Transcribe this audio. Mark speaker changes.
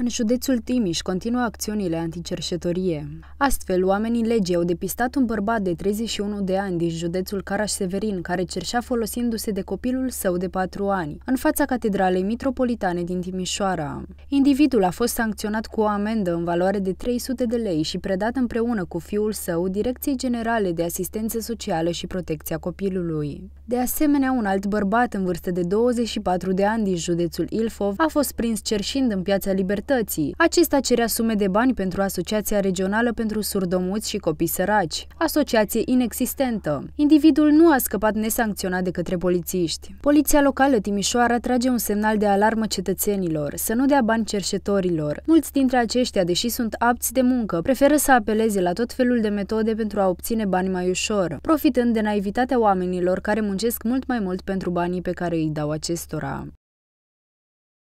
Speaker 1: În județul Timiș continuă acțiunile anticerșetorie. Astfel, oamenii legii au depistat un bărbat de 31 de ani din județul Caraș-Severin, care cerșea folosindu-se de copilul său de 4 ani, în fața Catedralei Mitropolitane din Timișoara. Individul a fost sancționat cu o amendă în valoare de 300 de lei și predat împreună cu fiul său Direcției Generale de Asistență Socială și Protecția Copilului. De asemenea, un alt bărbat în vârstă de 24 de ani din județul Ilfov a fost prins cerșind în piața Libertății comunității. Acesta cerea sume de bani pentru Asociația Regională pentru Surdomuți și Copii Săraci, asociație inexistentă. Individul nu a scăpat nesancționat de către polițiști. Poliția locală Timișoara trage un semnal de alarmă cetățenilor, să nu dea bani cerșetorilor. Mulți dintre aceștia, deși sunt apți de muncă, preferă să apeleze la tot felul de metode pentru a obține bani mai ușor, profitând de naivitatea oamenilor care muncesc mult mai mult pentru banii pe care îi dau acestora.